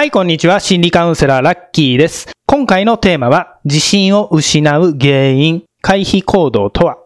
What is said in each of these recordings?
はい、こんにちは。心理カウンセラーラッキーです。今回のテーマは、自信を失う原因、回避行動とは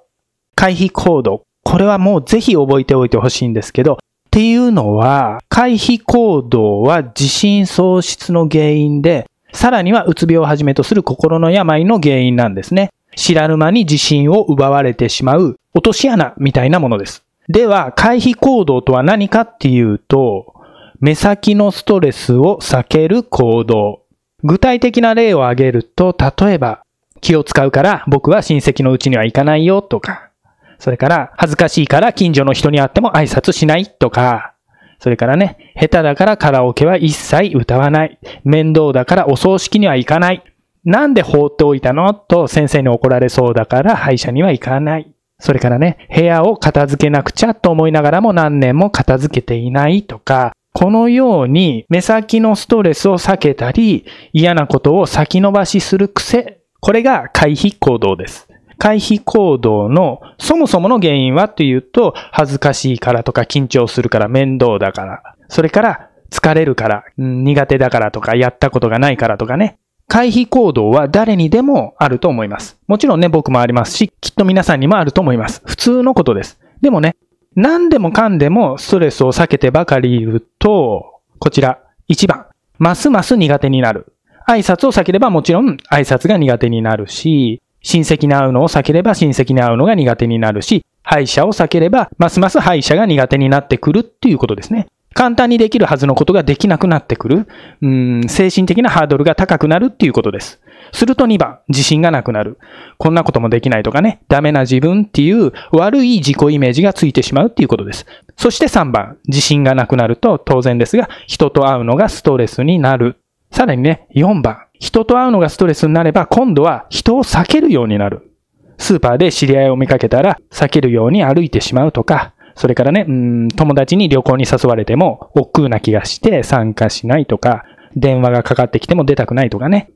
回避行動。これはもうぜひ覚えておいてほしいんですけど、っていうのは、回避行動は自信喪失の原因で、さらにはうつ病をはじめとする心の病の原因なんですね。知らぬ間に自信を奪われてしまう落とし穴みたいなものです。では、回避行動とは何かっていうと、目先のストレスを避ける行動。具体的な例を挙げると、例えば、気を使うから僕は親戚のうちには行かないよとか、それから恥ずかしいから近所の人に会っても挨拶しないとか、それからね、下手だからカラオケは一切歌わない。面倒だからお葬式には行かない。なんで放っておいたのと先生に怒られそうだから歯医者には行かない。それからね、部屋を片付けなくちゃと思いながらも何年も片付けていないとか、このように目先のストレスを避けたり、嫌なことを先延ばしする癖、これが回避行動です。回避行動のそもそもの原因はというと、恥ずかしいからとか緊張するから面倒だから、それから疲れるから、苦手だからとかやったことがないからとかね。回避行動は誰にでもあると思います。もちろんね、僕もありますし、きっと皆さんにもあると思います。普通のことです。でもね、何でもかんでもストレスを避けてばかりいると、こちら、1番、ますます苦手になる。挨拶を避ければもちろん挨拶が苦手になるし、親戚に会うのを避ければ親戚に会うのが苦手になるし、歯医者を避ければますます歯医者が苦手になってくるっていうことですね。簡単にできるはずのことができなくなってくる。うん、精神的なハードルが高くなるっていうことです。すると2番、自信がなくなる。こんなこともできないとかね、ダメな自分っていう悪い自己イメージがついてしまうっていうことです。そして3番、自信がなくなると当然ですが、人と会うのがストレスになる。さらにね、4番、人と会うのがストレスになれば、今度は人を避けるようになる。スーパーで知り合いを見かけたら避けるように歩いてしまうとか、それからね、うん、友達に旅行に誘われても、億劫な気がして参加しないとか、電話がかかってきても出たくないとかね。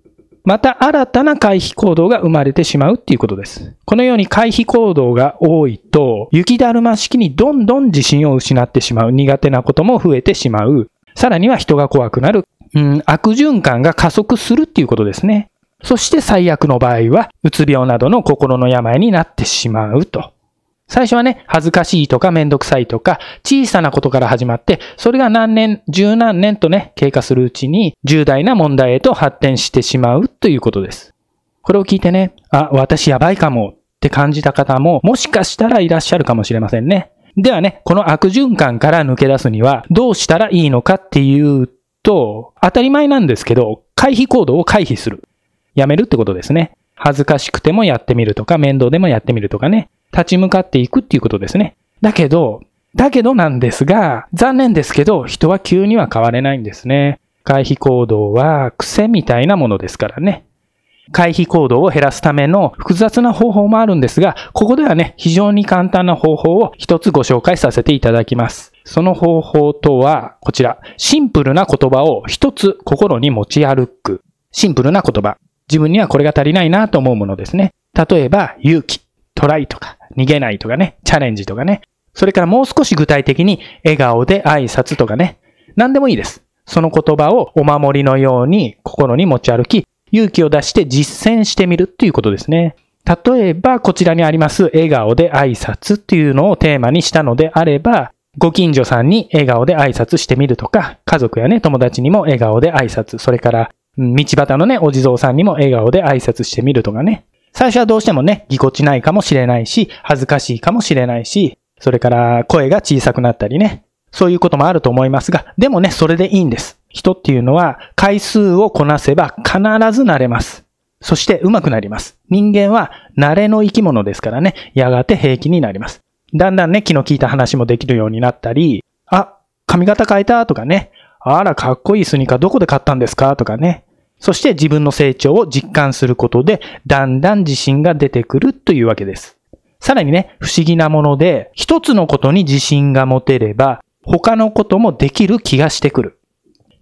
また新たな回避行動が生まれてしまうっていうことです。このように回避行動が多いと、雪だるま式にどんどん自信を失ってしまう、苦手なことも増えてしまう、さらには人が怖くなる、うん、悪循環が加速するっていうことですね。そして最悪の場合は、うつ病などの心の病になってしまうと。最初はね、恥ずかしいとかめんどくさいとか、小さなことから始まって、それが何年、十何年とね、経過するうちに、重大な問題へと発展してしまうということです。これを聞いてね、あ、私やばいかもって感じた方も、もしかしたらいらっしゃるかもしれませんね。ではね、この悪循環から抜け出すには、どうしたらいいのかっていうと、当たり前なんですけど、回避行動を回避する。やめるってことですね。恥ずかしくてもやってみるとか、面倒でもやってみるとかね、立ち向かっていくっていうことですね。だけど、だけどなんですが、残念ですけど、人は急には変われないんですね。回避行動は癖みたいなものですからね。回避行動を減らすための複雑な方法もあるんですが、ここではね、非常に簡単な方法を一つご紹介させていただきます。その方法とは、こちら、シンプルな言葉を一つ心に持ち歩く。シンプルな言葉。自分にはこれが足りないなと思うものですね。例えば、勇気、トライとか、逃げないとかね、チャレンジとかね。それからもう少し具体的に、笑顔で挨拶とかね。何でもいいです。その言葉をお守りのように心に持ち歩き、勇気を出して実践してみるっていうことですね。例えば、こちらにあります、笑顔で挨拶っていうのをテーマにしたのであれば、ご近所さんに笑顔で挨拶してみるとか、家族やね、友達にも笑顔で挨拶、それから道端のね、お地蔵さんにも笑顔で挨拶してみるとかね。最初はどうしてもね、ぎこちないかもしれないし、恥ずかしいかもしれないし、それから声が小さくなったりね。そういうこともあると思いますが、でもね、それでいいんです。人っていうのは回数をこなせば必ず慣れます。そして上手くなります。人間は慣れの生き物ですからね、やがて平気になります。だんだんね、気の利いた話もできるようになったり、あ、髪型変えたとかね、あら、かっこいいスニーカーどこで買ったんですかとかね、そして自分の成長を実感することで、だんだん自信が出てくるというわけです。さらにね、不思議なもので、一つのことに自信が持てれば、他のこともできる気がしてくる。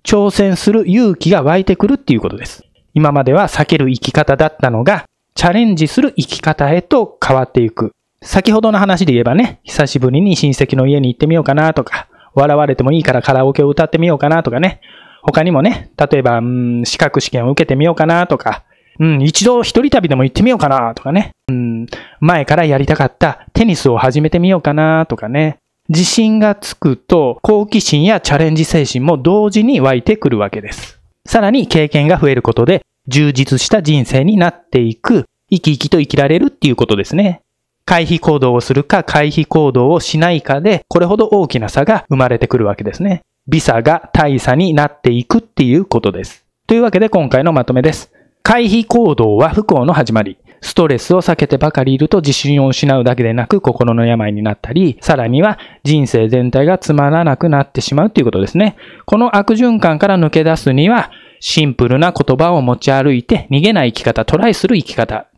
挑戦する勇気が湧いてくるっていうことです。今までは避ける生き方だったのが、チャレンジする生き方へと変わっていく。先ほどの話で言えばね、久しぶりに親戚の家に行ってみようかなとか、笑われてもいいからカラオケを歌ってみようかなとかね、他にもね、例えば、うん、資格試験を受けてみようかなとか、うん、一度一人旅でも行ってみようかなとかね、うん、前からやりたかったテニスを始めてみようかなとかね、自信がつくと好奇心やチャレンジ精神も同時に湧いてくるわけです。さらに経験が増えることで充実した人生になっていく、生き生きと生きられるっていうことですね。回避行動をするか回避行動をしないかで、これほど大きな差が生まれてくるわけですね。ビサが大差になっていくっていうことです。というわけで今回のまとめです。回避行動は不幸の始まり。ストレスを避けてばかりいると自信を失うだけでなく心の病になったり、さらには人生全体がつまらなくなってしまうということですね。この悪循環から抜け出すには、シンプルな言葉を持ち歩いて逃げない生き方、トライする生き方。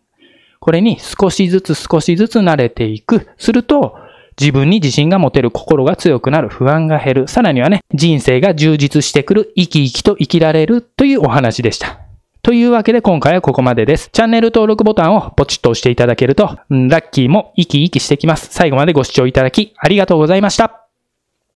これに少しずつ少しずつ慣れていく。すると、自分に自信が持てる心が強くなる不安が減る。さらにはね、人生が充実してくる、生き生きと生きられるというお話でした。というわけで今回はここまでです。チャンネル登録ボタンをポチッと押していただけると、ラッキーも生き生きしてきます。最後までご視聴いただきありがとうございました。